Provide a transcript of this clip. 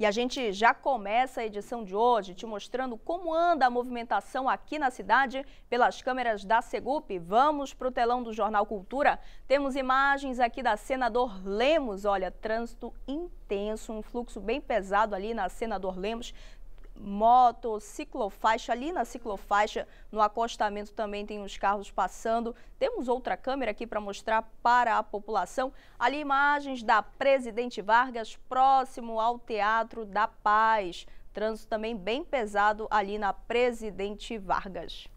E a gente já começa a edição de hoje te mostrando como anda a movimentação aqui na cidade pelas câmeras da Segup. Vamos para o telão do Jornal Cultura. Temos imagens aqui da Senador Lemos. Olha, trânsito intenso, um fluxo bem pesado ali na Senador Lemos moto, ciclofaixa, ali na ciclofaixa, no acostamento também tem os carros passando. Temos outra câmera aqui para mostrar para a população. Ali imagens da Presidente Vargas, próximo ao Teatro da Paz. Trânsito também bem pesado ali na Presidente Vargas.